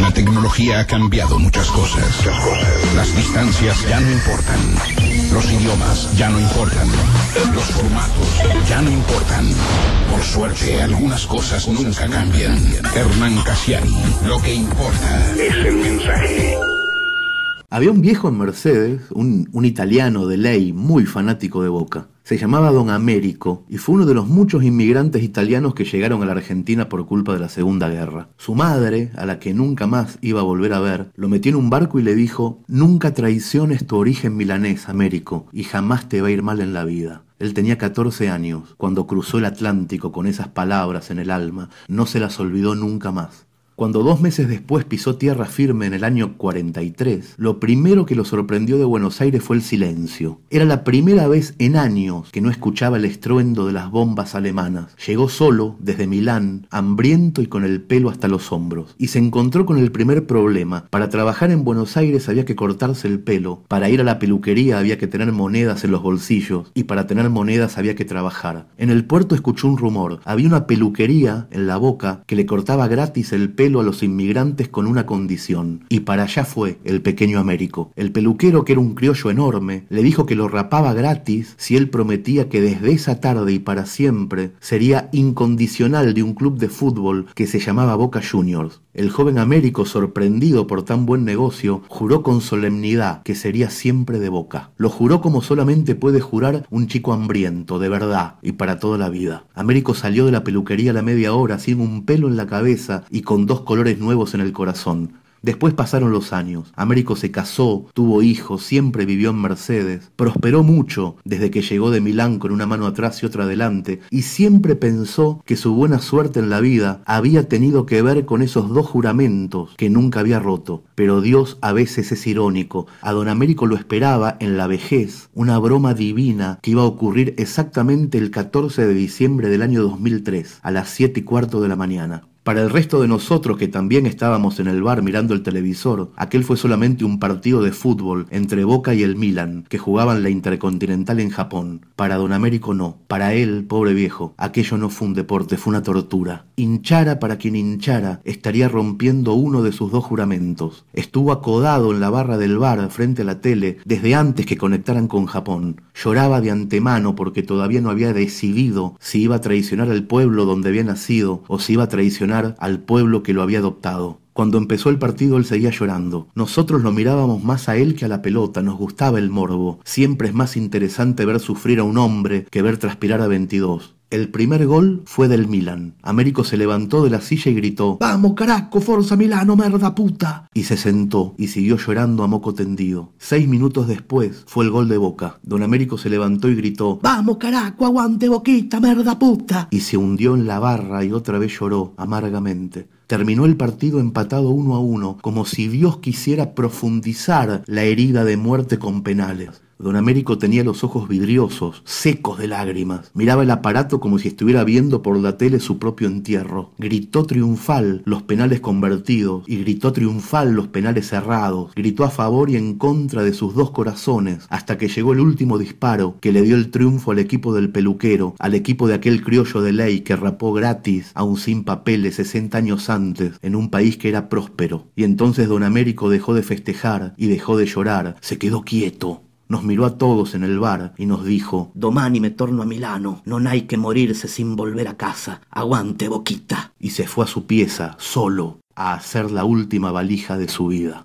La tecnología ha cambiado muchas cosas. Las distancias ya no importan. Los idiomas ya no importan. Los formatos ya no importan. Por suerte, algunas cosas nunca cambian. Hernán Casiani, lo que importa es el mensaje. Había un viejo en Mercedes, un italiano de ley muy fanático de Boca. Se llamaba Don Américo y fue uno de los muchos inmigrantes italianos que llegaron a la Argentina por culpa de la Segunda Guerra. Su madre, a la que nunca más iba a volver a ver, lo metió en un barco y le dijo, nunca traiciones tu origen milanés, Américo, y jamás te va a ir mal en la vida. Él tenía 14 años cuando cruzó el Atlántico con esas palabras en el alma, no se las olvidó nunca más. Cuando dos meses después pisó tierra firme en el año 43, lo primero que lo sorprendió de Buenos Aires fue el silencio. Era la primera vez en años que no escuchaba el estruendo de las bombas alemanas. Llegó solo, desde Milán, hambriento y con el pelo hasta los hombros, y se encontró con el primer problema. Para trabajar en Buenos Aires había que cortarse el pelo, para ir a la peluquería había que tener monedas en los bolsillos, y para tener monedas había que trabajar. En el puerto escuchó un rumor, había una peluquería en la boca que le cortaba gratis el pelo a los inmigrantes con una condición, y para allá fue el pequeño Américo. El peluquero, que era un criollo enorme, le dijo que lo rapaba gratis si él prometía que desde esa tarde y para siempre sería incondicional de un club de fútbol que se llamaba Boca Juniors. El joven Américo, sorprendido por tan buen negocio, juró con solemnidad que sería siempre de Boca. Lo juró como solamente puede jurar un chico hambriento, de verdad, y para toda la vida. Américo salió de la peluquería a la media hora sin un pelo en la cabeza y con dos colores nuevos en el corazón. Después pasaron los años. Américo se casó, tuvo hijos, siempre vivió en Mercedes, prosperó mucho desde que llegó de Milán con una mano atrás y otra adelante, y siempre pensó que su buena suerte en la vida había tenido que ver con esos dos juramentos que nunca había roto. Pero Dios a veces es irónico. A don Américo lo esperaba en la vejez, una broma divina que iba a ocurrir exactamente el 14 de diciembre del año 2003, a las siete y cuarto de la mañana. Para el resto de nosotros que también estábamos en el bar mirando el televisor, aquel fue solamente un partido de fútbol entre Boca y el Milan, que jugaban la Intercontinental en Japón. Para Don Américo no, para él, pobre viejo, aquello no fue un deporte, fue una tortura. Hinchara para quien hinchara, estaría rompiendo uno de sus dos juramentos. Estuvo acodado en la barra del bar frente a la tele desde antes que conectaran con Japón. Lloraba de antemano porque todavía no había decidido si iba a traicionar al pueblo donde había nacido o si iba a traicionar al pueblo que lo había adoptado. Cuando empezó el partido él seguía llorando. Nosotros lo mirábamos más a él que a la pelota, nos gustaba el morbo. Siempre es más interesante ver sufrir a un hombre que ver transpirar a 22. El primer gol fue del Milan. Américo se levantó de la silla y gritó ¡Vamos, caraco, Forza Milano, merda puta! Y se sentó y siguió llorando a moco tendido. Seis minutos después fue el gol de Boca. Don Américo se levantó y gritó ¡Vamos, caraco, aguante Boquita, merda puta! Y se hundió en la barra y otra vez lloró amargamente. Terminó el partido empatado uno a uno, como si Dios quisiera profundizar la herida de muerte con penales. Don Américo tenía los ojos vidriosos, secos de lágrimas. Miraba el aparato como si estuviera viendo por la tele su propio entierro. Gritó triunfal los penales convertidos y gritó triunfal los penales cerrados. Gritó a favor y en contra de sus dos corazones hasta que llegó el último disparo que le dio el triunfo al equipo del peluquero, al equipo de aquel criollo de ley que rapó gratis, aun sin papeles, 60 años antes, en un país que era próspero. Y entonces don Américo dejó de festejar y dejó de llorar. Se quedó quieto nos miró a todos en el bar y nos dijo, Domani me torno a Milano, no hay que morirse sin volver a casa, aguante boquita. Y se fue a su pieza, solo, a hacer la última valija de su vida.